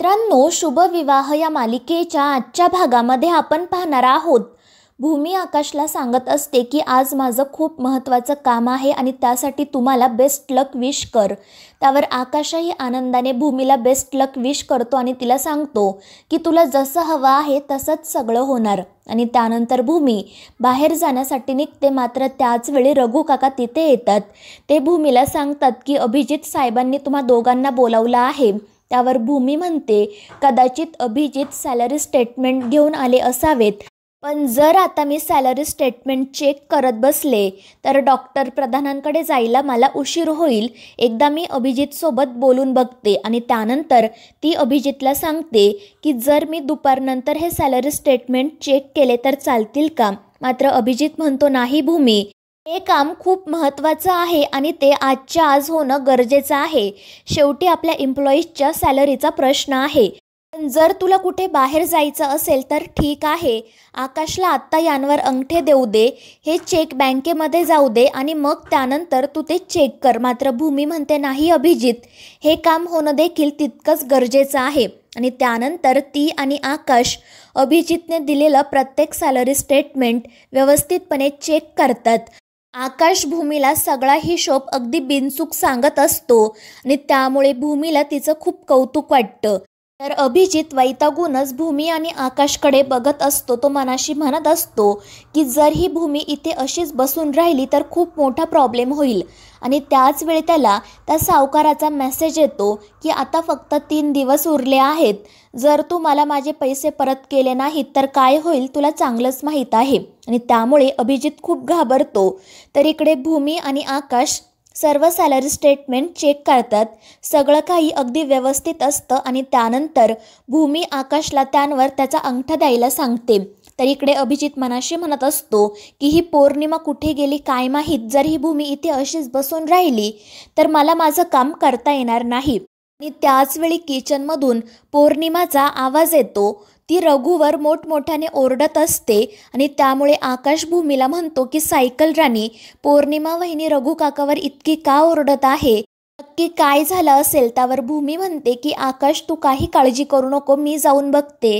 मित्रांनो शुभविवाह या मालिकेच्या आजच्या भागामध्ये आपण पाहणार आहोत भूमी आकाशला सांगत असते की आज माझं खूप महत्त्वाचं काम आहे आणि त्यासाठी तुम्हाला बेस्ट लक विश कर त्यावर आकाशही आनंदाने भूमीला बेस्ट लक विश करतो आणि तिला सांगतो की तुला जसं हवं आहे तसंच सगळं होणार आणि त्यानंतर भूमी बाहेर जाण्यासाठी निघते मात्र त्याचवेळी वेळी रघु काका तिथे येतात ते भूमीला सांगतात की अभिजित साहेबांनी तुम्हा दोघांना बोलावलं आहे त्यावर भूमी म्हणते कदाचित अभिजित सॅलरी स्टेटमेंट घेऊन आले असावेत पण जर आता मी सॅलरी स्टेटमेंट चेक करत बसले तर डॉक्टर प्रधानांकडे जायला मला उशीर होईल एकदा मी अभिजितसोबत बोलून बघते आणि त्यानंतर ती अभिजितला सांगते की जर मी दुपारनंतर हे सॅलरी स्टेटमेंट चेक केले तर चालतील का मात्र अभिजित म्हणतो नाही भूमी हे काम खूप महत्त्वाचं आहे आणि ते आजच्या आज होणं गरजेचं आहे शेवटी आपल्या एम्प्लॉईजच्या सॅलरीचा प्रश्न आहे पण जर तुला कुठे बाहेर जायचं असेल तर ठीक आहे आकाशला आत्ता यांवर अंगठे देऊ दे हे चेक बँकेमध्ये जाऊ दे आणि मग त्यानंतर तू ते चेक कर मात्र भूमी म्हणते नाही अभिजित हे काम होणं देखील तितकंच गरजेचं आहे आणि त्यानंतर ती आणि आकाश अभिजितने दिलेलं प्रत्येक सॅलरी स्टेटमेंट व्यवस्थितपणे चेक करतात आकाश भूमीला सगळा हिशोब अगदी बिनचूक सांगत असतो आणि त्यामुळे भूमीला तिचं खूप कौतुक वाटतं तर अभिजित वैतागूनच भूमी आणि आकाशकडे बघत असतो तो मनाशी म्हणत असतो की जर ही भूमी इथे अशीच बसून राहिली तर खूप मोठा प्रॉब्लेम होईल आणि त्याच वेळी त्याला त्या सावकाराचा मेसेज येतो की आता फक्त तीन दिवस उरले आहेत जर तू मला माझे पैसे परत केले नाहीत तर काय होईल तुला चांगलंच माहीत आहे आणि त्यामुळे अभिजित खूप घाबरतो तर इकडे भूमी आणि आकाश सर्व सॅलरी स्टेटमेंट चेक करतात सगळं काही अगदी व्यवस्थित असतं आणि त्यानंतर भूमी आकाशला त्यांवर त्याचा अंगठा द्यायला सांगते तर इकडे अभिजित मनाशी म्हणत असतो की ही पौर्णिमा कुठे गेली काय माहीत जर ही भूमी इथे अशीच बसून राहिली तर मला माझं काम करता येणार नाही आणि त्याचवेळी किचनमधून पौर्णिमाचा आवाज येतो ती रघुवर मोठमोठ्याने ओरडत असते आणि त्यामुळे आकाश भूमीला म्हणतो की सायकल राणी पौर्णिमा वहिनी रघु काकावर इतकी का ओरडत आहे नक्की काय झालं असेल त्यावर भूमी म्हणते की आकाश तू काही काळजी करू नको मी जाऊन बघते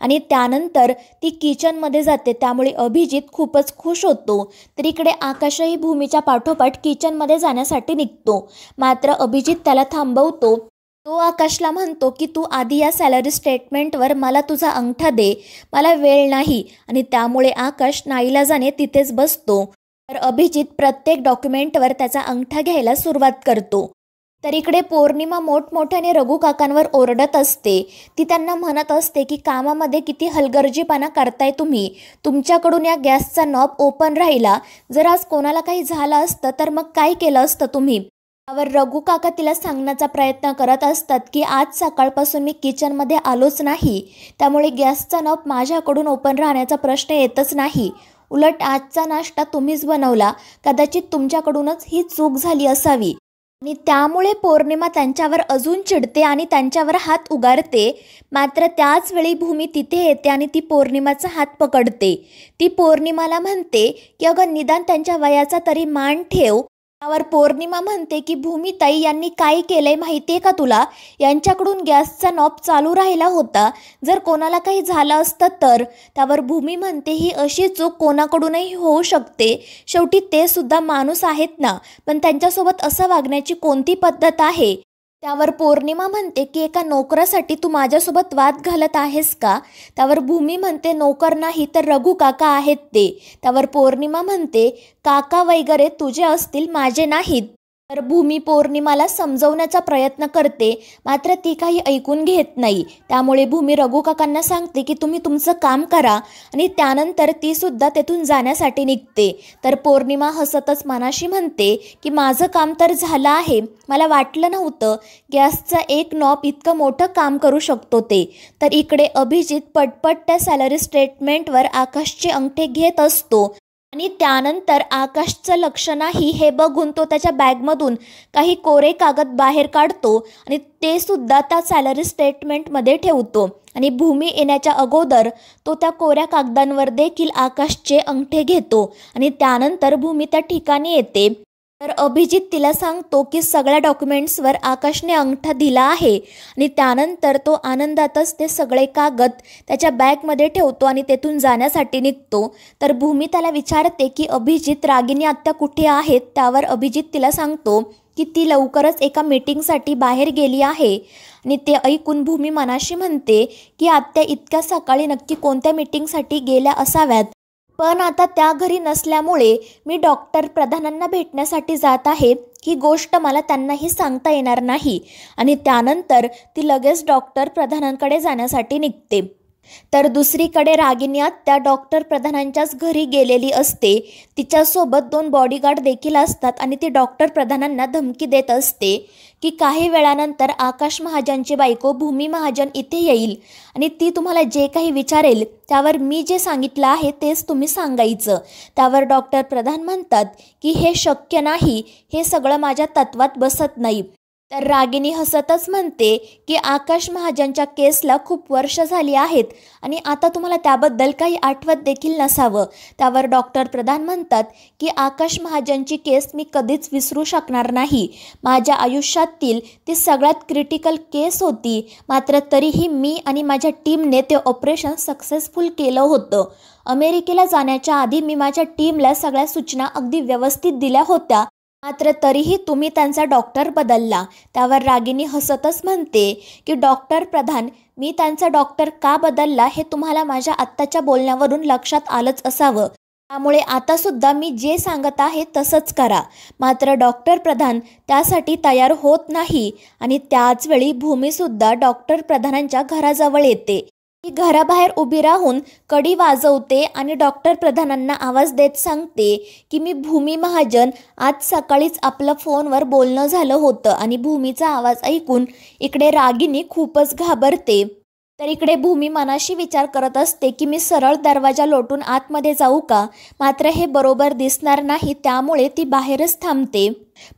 आणि त्यानंतर ती किचनमध्ये जाते त्यामुळे अभिजित खूपच खुश होतो तर इकडे आकाशही भूमीच्या पाठोपाठ किचनमध्ये जाण्यासाठी निघतो मात्र अभिजित त्याला थांबवतो तो आकाशला म्हणतो की तू आधी या सॅलरी स्टेटमेंटवर मला तुझा अंगठा दे मला वेळ नाही आणि त्यामुळे आकाश नाईला जाणे तिथेच बसतो तर अभिजित प्रत्येक डॉक्युमेंटवर त्याचा अंगठा घ्यायला सुरुवात करतो तर इकडे पौर्णिमा मोठमोठ्याने रघुकाकांवर ओरडत असते ती त्यांना म्हणत असते की कामामध्ये किती हलगर्जीपणा करताय तुम्ही तुमच्याकडून या गॅसचा नॉब ओपन राहिला जर आज कोणाला काही झालं असतं तर मग काय केलं असतं तुम्ही त्यावर रघु काका तिला सांगण्याचा प्रयत्न करत असतात की आज सकाळपासून मी किचनमध्ये आलोच नाही त्यामुळे गॅसचा नप माझ्याकडून ओपन राहण्याचा प्रश्न येतच नाही उलट आजचा नाश्ता तुम्हीच बनवला कदाचित तुमच्याकडूनच ही चूक झाली असावी आणि त्यामुळे पौर्णिमा त्यांच्यावर अजून चिडते आणि त्यांच्यावर हात उगारते मात्र त्याच वेळी भूमी तिथे येते आणि ती पौर्णिमाचा हात पकडते ती पौर्णिमाला म्हणते की अगं निदान त्यांच्या वयाचा तरी मान ठेव त्यावर पौर्णिमा म्हणते की भूमिताई यांनी काय केलंय माहिती आहे का तुला यांच्याकडून गॅसचा नॉब चालू राहिला होता जर कोणाला काही झालं असतं तर त्यावर भूमी म्हणते ही अशी चूक कोणाकडूनही होऊ शकते शेवटी ते सुद्धा माणूस आहेत ना पण त्यांच्यासोबत असं वागण्याची कोणती पद्धत आहे त्यावर पौर्णिमा म्हणते की एका नोकरासाठी तू माझ्यासोबत वाद घालत आहेस का त्यावर भूमी म्हणते नोकर नाही तर रघु काका आहेत ते त्यावर पौर्णिमा म्हणते काका वगैरे तुझे असतील माझे नाहीत तर भूमी पौर्णिमाला समजवण्याचा प्रयत्न करते मात्र ती काही ऐकून घेत नाही त्यामुळे भूमी रघुकाकांना सांगते की तुम्ही तुमचं काम करा आणि त्यानंतर ती सुद्धा तेथून जाण्यासाठी निघते तर पौर्णिमा हसतच मनाशी म्हणते की माझं काम तर झालं आहे मला वाटलं नव्हतं गॅसचं एक नॉप इतकं मोठं काम करू शकतो ते तर इकडे अभिजित पटपट त्या सॅलरी स्टेटमेंटवर आकाशचे अंगठे घेत असतो आणि त्यानंतर आकाशचं लक्ष नाही हे बघून तो त्याच्या बॅगमधून काही कोरे कागद बाहेर काढतो आणि ते सुद्धा त्या सॅलरी स्टेटमेंटमध्ये ठेवतो आणि भूमी येण्याच्या अगोदर तो त्या कोऱ्या कागदांवर देखील आकाशचे अंगठे घेतो आणि त्यानंतर भूमी त्या ठिकाणी येते तर अभिजित तिला सांगतो की सगळ्या डॉक्युमेंट्सवर आकाशने अंगठा दिला आहे आणि त्यानंतर तो आनंदातच ते सगळे कागद त्याच्या बॅगमध्ये ठेवतो आणि तेथून जाण्यासाठी निघतो तर भूमी त्याला विचारते की अभिजित रागिनी आत्ता कुठे आहेत त्यावर अभिजित तिला सांगतो की ती लवकरच एका मीटिंगसाठी बाहेर गेली आहे आणि ते ऐकून भूमी मनाशी म्हणते की आत्या इतक्या सकाळी नक्की कोणत्या मीटिंगसाठी गेल्या असाव्यात पण आता त्या घरी नसल्यामुळे मी डॉक्टर प्रधानांना भेटण्यासाठी जात आहे ही गोष्ट मला त्यांनाही सांगता येणार नाही आणि त्यानंतर ती लगेच डॉक्टर प्रधानांकडे जाण्यासाठी निघते तर दुसरीकडे रागिन्यात त्या डॉक्टर प्रधानांच्याच घरी गेलेली असते तिच्यासोबत दोन बॉडीगार्ड देखील असतात आणि ती डॉक्टर प्रधानांना धमकी देत असते की काही वेळानंतर आकाश महाजनची बायको भूमी महाजन इथे येईल आणि ती तुम्हाला जे काही विचारेल त्यावर मी जे सांगितलं आहे तेच तुम्ही सांगायचं त्यावर डॉक्टर प्रधान म्हणतात की हे शक्य नाही हे सगळं माझ्या तत्वात बसत नाही तर रागिनी हसतच म्हणते की आकाश महाजनच्या केसला खूप वर्ष झाली आहेत आणि आता तुम्हाला त्याबद्दल काही आठवत देखील नसावं त्यावर डॉक्टर प्रधान म्हणतात की आकाश महाजनची केस मी कधीच विसरू शकणार नाही माझ्या आयुष्यातील ती सगळ्यात क्रिटिकल केस होती मात्र तरीही मी आणि माझ्या टीमने ते ऑपरेशन सक्सेसफुल केलं होतं अमेरिकेला जाण्याच्या आधी मी माझ्या टीमला सगळ्या सूचना अगदी व्यवस्थित दिल्या होत्या मात्र तरीही तुम्ही त्यांचा डॉक्टर बदलला त्यावर रागिनी हसतच म्हणते की डॉक्टर प्रधान मी त्यांचा डॉक्टर का बदलला हे तुम्हाला माझ्या आत्ताच्या बोलण्यावरून लक्षात आलंच असावं त्यामुळे आतासुद्धा मी जे सांगत आहे तसंच करा मात्र डॉक्टर प्रधान त्यासाठी तयार होत नाही आणि त्याचवेळी भूमीसुद्धा डॉक्टर प्रधानांच्या घराजवळ येते ती घराबाहेर उभी राहून कडी वाजवते आणि डॉक्टर प्रधानांना आवाज देत सांगते की मी भूमी महाजन आज सकाळीच आपलं फोनवर बोलणं झालं होतं आणि भूमीचा आवाज ऐकून इकडे रागिनी खूपच घाबरते तर इकडे भूमी मनाशी विचार करत असते की मी सरळ दरवाजा लोटून आतमध्ये जाऊ का मात्र हे बरोबर दिसणार नाही त्यामुळे ती बाहेरच थांबते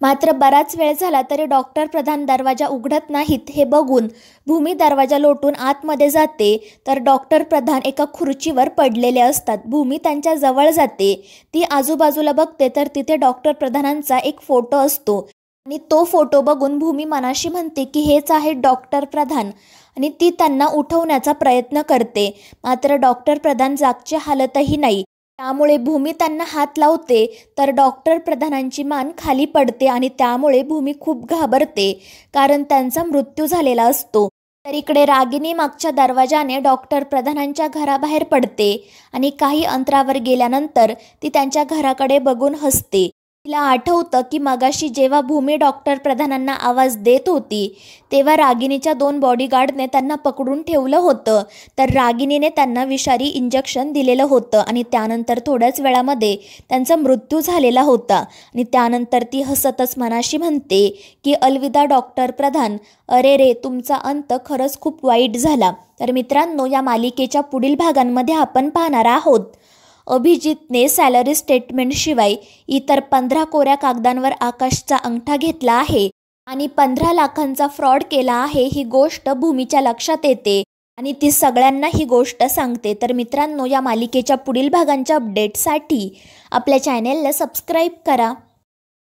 मात्र बराच वेळ झाला तरी डॉक्टर प्रधान दरवाजा उघडत नाहीत हे बघून भूमी दरवाजा लोटून आतमध्ये जाते तर डॉक्टर प्रधान एका खुर्चीवर पडलेले असतात भूमी त्यांच्या जवळ जाते ती आजूबाजूला बघते तर तिथे डॉक्टर प्रधानांचा एक फोटो असतो आणि तो फोटो बघून भूमी मनाशी म्हणते की हेच आहे डॉक्टर प्रधान आणि ती त्यांना उठवण्याचा प्रयत्न करते मात्र डॉक्टर प्रधान जागची हालतही नाही त्यामुळे भूमी त्यांना हात लावते तर डॉक्टर प्रधानांची मान खाली पडते आणि त्यामुळे भूमी खूप घाबरते कारण त्यांचा मृत्यू झालेला असतो तर इकडे रागिनी मागच्या दरवाजाने डॉक्टर प्रधानांच्या घराबाहेर पडते आणि काही अंतरावर गेल्यानंतर ती त्यांच्या घराकडे बघून हसते तिला आठवतं की मगाशी जेव्हा भूमी डॉक्टर प्रधानांना आवाज देत होती तेव्हा रागिनीच्या दोन बॉडीगार्डने त्यांना पकडून ठेवलं होतं तर रागिनीने त्यांना विषारी इंजेक्शन दिलेलं होतं आणि त्यानंतर थोड्याच वेळामध्ये त्यांचा मृत्यू झालेला होता आणि त्यानंतर ती हसतच मनाशी म्हणते की अलविदा डॉक्टर प्रधान अरे रे तुमचा अंत खरंच खूप वाईट झाला तर मित्रांनो या मालिकेच्या पुढील भागांमध्ये आपण पाहणार आहोत अभिजितने सॅलरी स्टेटमेंटशिवाय इतर पंधरा कोऱ्या कागदांवर आकाशचा अंगठा घेतला आहे आणि पंधरा लाखांचा फ्रॉड केला आहे ही गोष्ट भूमीच्या लक्षात येते आणि ती सगळ्यांना ही गोष्ट सांगते तर मित्रांनो या मालिकेच्या पुढील भागांच्या अपडेटसाठी आपल्या चॅनेलला सबस्क्राईब करा